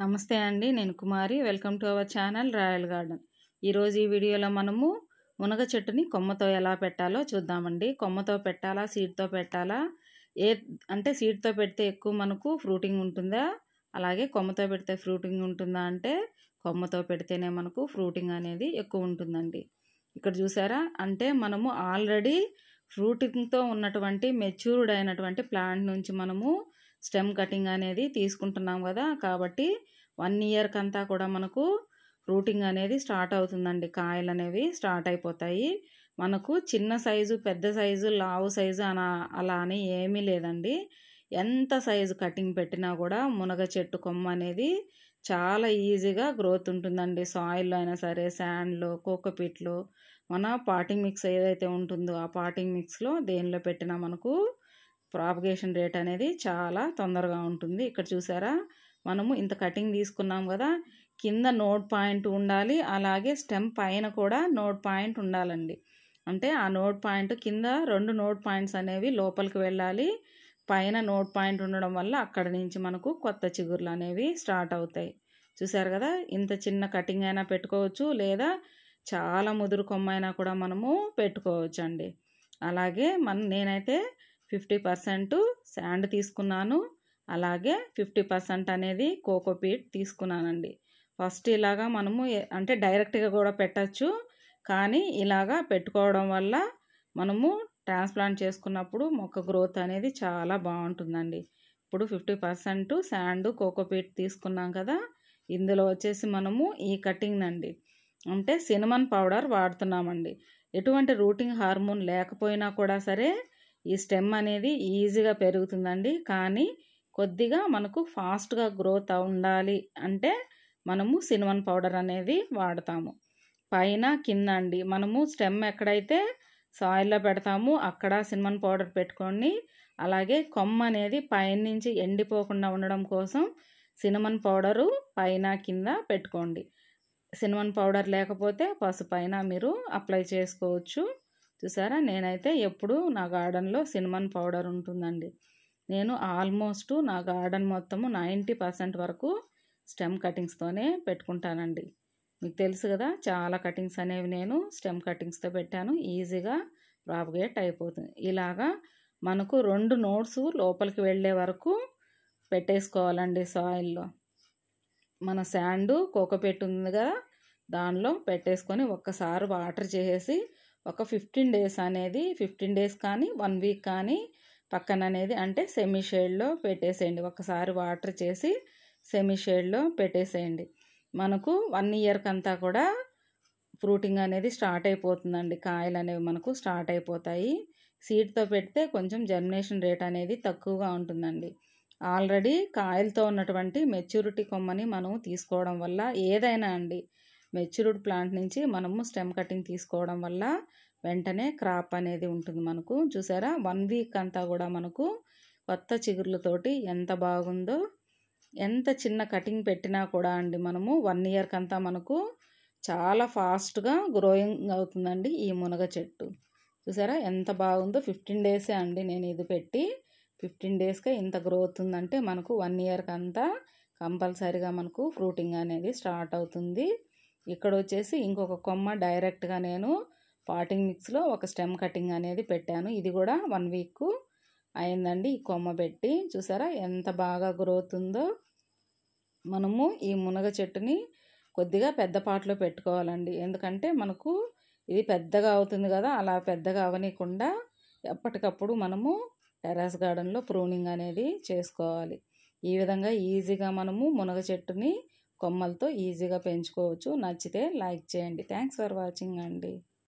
నమస్తే అండి నేను Kumari welcome to our channel royal garden ఈరోజు ఈ వీడియోలో మనము మునగ చెట్టుని కొమ్మతో ఎలా పెట్టాలో చూద్దామండి కొమ్మతో పెట్టాలా సీడ్తో పెట్టాలా ఏ అంటే సీడ్తో పెడితే ఎక్కువ మనకు ఫ్రూటింగ్ ఉంటుందా అలాగే కొమ్మతో పెడితే ఫ్రూటింగ్ ఉంటుందా అంటే కొమ్మతో పెడితేనే మనకు ఫ్రూటింగ్ అనేది ఎక్కువ ఉంటుందండి ఇక్కడ చూసారా అంటే మనము ఆల్రెడీ ఫ్రూటింగ్తో ఉన్నటువంటి మెచ్యూర్డ్ అయినటువంటి ప్లాంట్ నుంచి మనము స్టెమ్ కటింగ్ అనేది తీసుకుంటున్నాం కదా కాబట్టి వన్ ఇయర్కి అంతా కూడా మనకు రూటింగ్ అనేది స్టార్ట్ అవుతుందండి కాయలు అనేవి స్టార్ట్ అయిపోతాయి మనకు చిన్న సైజు పెద్ద సైజు లావు సైజు అన అలా అని ఏమీ లేదండి ఎంత సైజు కటింగ్ పెట్టినా కూడా మునగ చెట్టు కొమ్మ అనేది చాలా ఈజీగా గ్రోత్ ఉంటుందండి సాయిల్లో అయినా సరే శాండ్లో కోకోపీట్లో మన పాటింగ్ మిక్స్ ఏదైతే ఉంటుందో ఆ పాటింగ్ మిక్స్లో దేనిలో పెట్టినా మనకు ప్రాపగేషన్ రేట్ అనేది చాలా తొందరగా ఉంటుంది ఇక్కడ చూసారా మనము ఇంత కటింగ్ తీసుకున్నాం కదా కింద నోడ్ పాయింట్ ఉండాలి అలాగే స్టెమ్ పైన కూడా నోడ్ పాయింట్ ఉండాలండి అంటే ఆ నోడ్ పాయింట్ కింద రెండు నోడ్ పాయింట్స్ అనేవి లోపలికి వెళ్ళాలి పైన నోడ్ పాయింట్ ఉండడం వల్ల అక్కడ నుంచి మనకు కొత్త చిగుర్లు అనేవి స్టార్ట్ అవుతాయి చూసారు కదా ఇంత చిన్న కటింగ్ అయినా పెట్టుకోవచ్చు లేదా చాలా ముదురు కొమ్మైనా కూడా మనము పెట్టుకోవచ్చు అండి అలాగే మన నేనైతే ఫిఫ్టీ పర్సెంట్ శాండ్ తీసుకున్నాను అలాగే ఫిఫ్టీ పర్సెంట్ అనేది కోకోపీట్ తీసుకున్నానండి ఫస్ట్ ఇలాగా మనము అంటే డైరెక్ట్గా కూడా పెట్టచ్చు కానీ ఇలాగా పెట్టుకోవడం వల్ల మనము ట్రాన్స్ప్లాంట్ చేసుకున్నప్పుడు మొక్క గ్రోత్ అనేది చాలా బాగుంటుందండి ఇప్పుడు ఫిఫ్టీ పర్సెంట్ శాండ్ కోకోపీట్ తీసుకున్నాం కదా ఇందులో వచ్చేసి మనము ఈ కటింగ్ అండి అంటే సినిమన్ పౌడర్ వాడుతున్నామండి ఎటువంటి రూటింగ్ హార్మోన్ లేకపోయినా కూడా సరే ఈ స్టెమ్ అనేది ఈజీగా పెరుగుతుందండి కానీ కొద్దిగా మనకు ఫాస్ట్గా గ్రోత్ ఉండాలి అంటే మనము సినిమన్ పౌడర్ అనేది వాడతాము పైన కింద అండి మనము స్టెమ్ ఎక్కడైతే సాయిల్లో పెడతాము అక్కడ సినిమన్ పౌడర్ పెట్టుకొని అలాగే కొమ్మ అనేది పైనుంచి ఎండిపోకుండా ఉండడం కోసం సినిమన్ పౌడరు పైన కింద పెట్టుకోండి సినిమన్ పౌడర్ లేకపోతే పసుపైన మీరు అప్లై చేసుకోవచ్చు చూసారా నేనైతే ఎప్పుడు నా గార్డెన్లో సినిమన్ పౌడర్ ఉంటుందండి నేను ఆల్మోస్ట్ నా గార్డెన్ మొత్తము నైంటీ పర్సెంట్ వరకు స్టెమ్ కటింగ్స్తోనే పెట్టుకుంటానండి మీకు తెలుసు కదా చాలా కటింగ్స్ అనేవి నేను స్టెమ్ కటింగ్స్తో పెట్టాను ఈజీగా ప్రాపగేట్ అయిపోతుంది ఇలాగా మనకు రెండు నోట్స్ లోపలికి వెళ్ళే వరకు పెట్టేసుకోవాలండి సాయిల్లో మన శాండు కోకపెట్టు ఉంది కదా దానిలో పెట్టేసుకొని ఒక్కసారి వాటర్ చేసేసి ఒక ఫిఫ్టీన్ డేస్ అనేది ఫిఫ్టీన్ డేస్ కానీ వన్ వీక్ కానీ పక్కన అనేది అంటే సెమీ షేడ్లో పెట్టేసేయండి ఒకసారి వాటర్ చేసి సెమీ షేడ్లో పెట్టేసేయండి మనకు వన్ ఇయర్కి అంతా కూడా ఫ్రూటింగ్ అనేది స్టార్ట్ అయిపోతుందండి కాయలు అనేవి మనకు స్టార్ట్ అయిపోతాయి సీడ్తో పెడితే కొంచెం జర్మినేషన్ రేట్ అనేది తక్కువగా ఉంటుందండి ఆల్రెడీ కాయలతో ఉన్నటువంటి మెచ్యూరిటీ కొమ్మని మనం తీసుకోవడం వల్ల ఏదైనా అండి మెచ్యూర్డ్ ప్లాంట్ నుంచి మనము స్టెమ్ కటింగ్ తీసుకోవడం వల్ల వెంటనే క్రాప్ అనేది ఉంటుంది మనకు చూసారా వన్ వీక్ అంతా కూడా మనకు కొత్త చిగుర్లతోటి ఎంత బాగుందో ఎంత చిన్న కటింగ్ పెట్టినా కూడా అండి మనము వన్ ఇయర్కి అంతా మనకు చాలా ఫాస్ట్గా గ్రోయింగ్ అవుతుందండి ఈ మునగ చెట్టు చూసారా ఎంత బాగుందో ఫిఫ్టీన్ డేసే అండి నేను ఇది పెట్టి ఫిఫ్టీన్ డేస్కే ఇంత గ్రోత్ ఉందంటే మనకు వన్ ఇయర్కి అంతా కంపల్సరీగా మనకు ఫ్రూటింగ్ అనేది స్టార్ట్ అవుతుంది ఇక్కడ వచ్చేసి ఇంకొక కొమ్మ డైరెక్ట్గా నేను పాటింగ్ మిక్స్లో ఒక స్టెమ్ కటింగ్ అనేది పెట్టాను ఇది కూడా వన్ వీక్ అయిందండి ఈ కొమ్మ పెట్టి చూసారా ఎంత బాగా గ్రోత్ ఉందో మనము ఈ మునగ చెట్టుని కొద్దిగా పెద్ద పాటలో పెట్టుకోవాలండి ఎందుకంటే మనకు ఇది పెద్దగా అవుతుంది కదా అలా పెద్దగా అవనీయకుండా ఎప్పటికప్పుడు మనము టెరాస్ గార్డెన్లో ప్రూనింగ్ అనేది చేసుకోవాలి ఈ విధంగా ఈజీగా మనము మునగ చెట్టుని కొమ్మలతో ఈజీగా పెంచుకోవచ్చు నచ్చితే లైక్ చేయండి థ్యాంక్స్ ఫర్ వాచింగ్ అండి